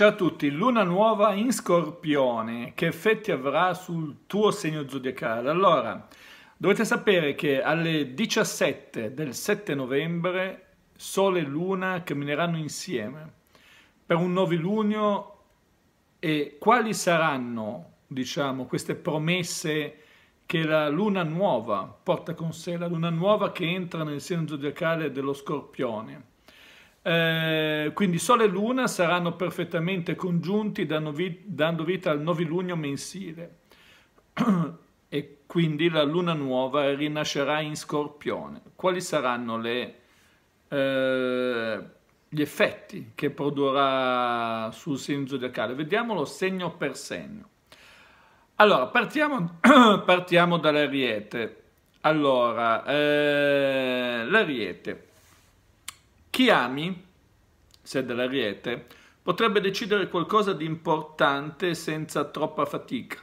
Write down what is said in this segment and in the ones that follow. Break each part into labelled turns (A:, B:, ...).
A: Ciao a tutti, luna nuova in scorpione, che effetti avrà sul tuo segno zodiacale? Allora, dovete sapere che alle 17 del 7 novembre Sole e Luna cammineranno insieme per un novilunio e quali saranno, diciamo, queste promesse che la luna nuova porta con sé, la luna nuova che entra nel segno zodiacale dello scorpione. Eh, quindi Sole e Luna saranno perfettamente congiunti dando, vi dando vita al novilunio mensile e quindi la Luna nuova rinascerà in Scorpione. Quali saranno le, eh, gli effetti che produrrà sul segno zodiacale? Vediamolo segno per segno. Allora, partiamo, partiamo dall'Ariete. Allora, eh, l'Ariete chi ami, se dell'ariete, potrebbe decidere qualcosa di importante senza troppa fatica.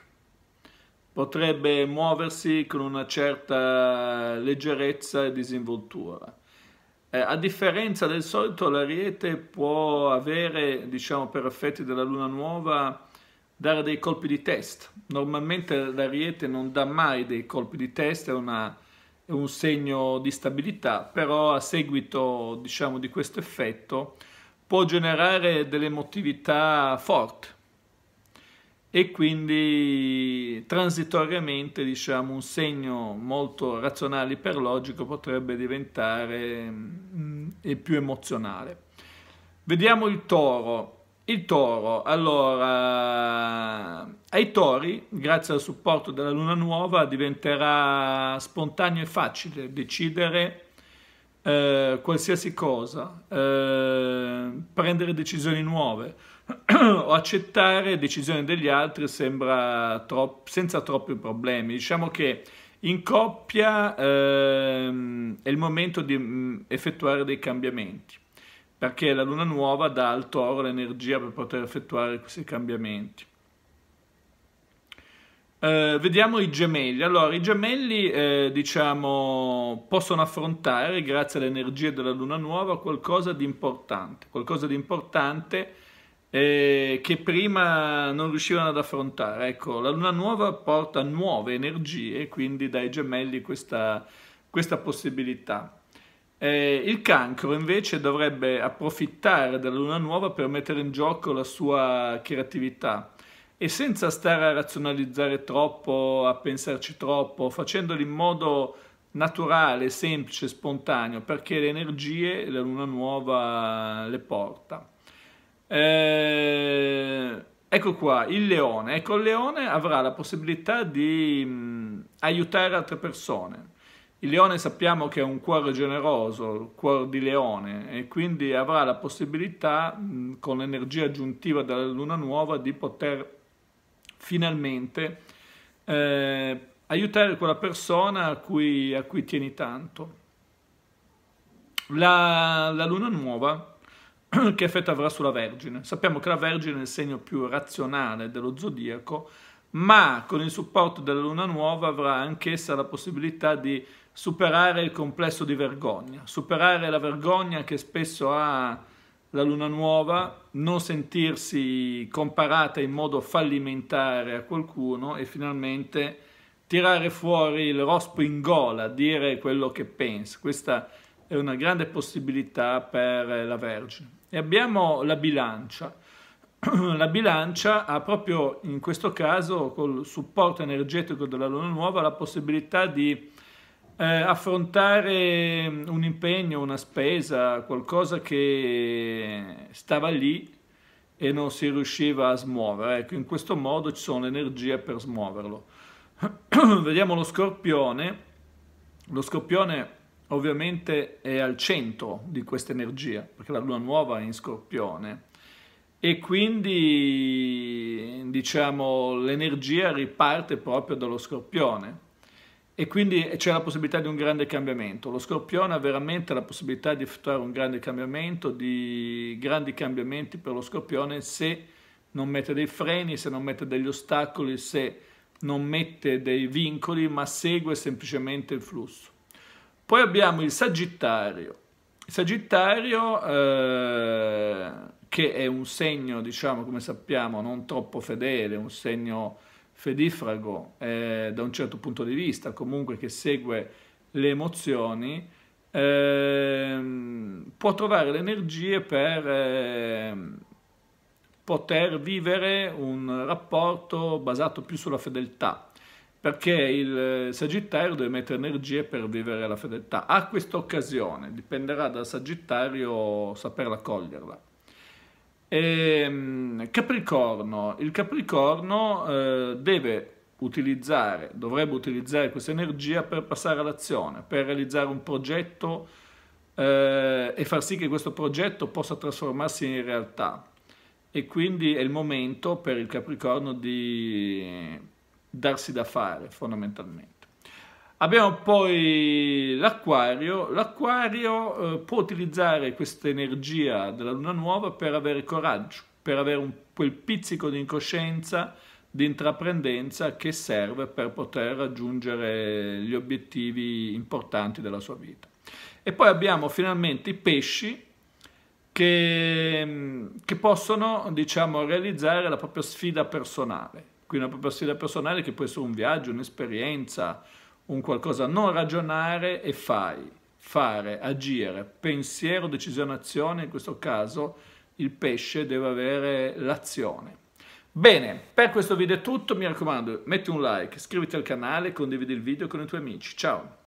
A: Potrebbe muoversi con una certa leggerezza e disinvoltura. Eh, a differenza del solito, l'ariete può avere, diciamo per effetti della luna nuova, dare dei colpi di test. Normalmente l'ariete non dà mai dei colpi di test, è una un segno di stabilità, però a seguito diciamo, di questo effetto può generare delle emotività forti e quindi transitoriamente diciamo, un segno molto razionale iperlogico potrebbe diventare mh, mm, più emozionale. Vediamo il toro. Il toro, allora, ai tori, grazie al supporto della luna nuova, diventerà spontaneo e facile decidere eh, qualsiasi cosa, eh, prendere decisioni nuove o accettare decisioni degli altri sembra tro senza troppi problemi. Diciamo che in coppia eh, è il momento di mm, effettuare dei cambiamenti perché la luna nuova dà al toro l'energia per poter effettuare questi cambiamenti. Eh, vediamo i gemelli. Allora, i gemelli, eh, diciamo, possono affrontare, grazie alle energie della luna nuova, qualcosa di importante, qualcosa di importante eh, che prima non riuscivano ad affrontare. Ecco, la luna nuova porta nuove energie, quindi dai gemelli questa, questa possibilità. Eh, il cancro invece dovrebbe approfittare della luna nuova per mettere in gioco la sua creatività e senza stare a razionalizzare troppo, a pensarci troppo, facendolo in modo naturale, semplice, spontaneo, perché le energie la luna nuova le porta. Eh, ecco qua, il leone. Ecco, il leone avrà la possibilità di mh, mm, aiutare altre persone il leone sappiamo che è un cuore generoso, il cuore di leone, e quindi avrà la possibilità, con l'energia aggiuntiva della luna nuova, di poter finalmente eh, aiutare quella persona a cui, a cui tieni tanto. La, la, luna nuova, che effetto avrà sulla Vergine? Sappiamo che la Vergine è il segno più razionale dello zodiaco, ma con il supporto della luna nuova avrà anch'essa la possibilità di superare il complesso di vergogna, superare la vergogna che spesso ha la luna nuova, non sentirsi comparata in modo fallimentare a qualcuno e finalmente tirare fuori il rospo in gola, dire quello che pensa. Questa è una grande possibilità per la Vergine. E abbiamo la bilancia. La bilancia ha proprio in questo caso, col supporto energetico della luna nuova, la possibilità di eh, affrontare mm, un impegno, una spesa, qualcosa che stava lì e non si riusciva a smuovere. Ecco, in questo modo ci sono energie per smuoverlo. Vediamo lo scorpione. Lo scorpione ovviamente è al centro di questa energia, perché la luna nuova è in scorpione e quindi diciamo l'energia riparte proprio dallo scorpione e quindi eh, c'è la possibilità di un grande cambiamento. Lo scorpione ha veramente la possibilità di effettuare un grande cambiamento, di grandi cambiamenti per lo scorpione se non mette dei freni, se non mette degli ostacoli, se non mette dei vincoli, ma segue semplicemente il flusso. Poi abbiamo il Sagittario. Il Sagittario, eh, che è un segno, diciamo, come sappiamo, non troppo fedele, un segno fedifrago eh, da un certo punto di vista, comunque che segue le emozioni, eh, può trovare le energie per eh, poter vivere un rapporto basato più sulla fedeltà, perché il Sagittario deve mettere energie per vivere la fedeltà. Ha questa occasione, dipenderà dal Sagittario saperla coglierla. E, ehm, Capricorno, il Capricorno eh, deve utilizzare, dovrebbe utilizzare questa energia per passare all'azione, per realizzare un progetto eh, e far sì che questo progetto possa trasformarsi in realtà. E quindi è il momento per il Capricorno di darsi da fare fondamentalmente. Abbiamo poi l'acquario, l'acquario eh, può utilizzare questa energia della luna nuova per avere coraggio, per avere un, quel pizzico di incoscienza, di intraprendenza che serve per poter raggiungere gli obiettivi importanti della sua vita. E poi abbiamo finalmente i pesci che, mm, che possono diciamo, realizzare la propria sfida personale, quindi la propria sfida personale che può essere un viaggio, un'esperienza, un qualcosa, non ragionare e fai, fare, agire, pensiero, decisione, azione, in questo caso il pesce deve avere l'azione. Bene, per questo video è tutto, mi raccomando metti un like, iscriviti al canale, condividi il video con i tuoi amici, ciao!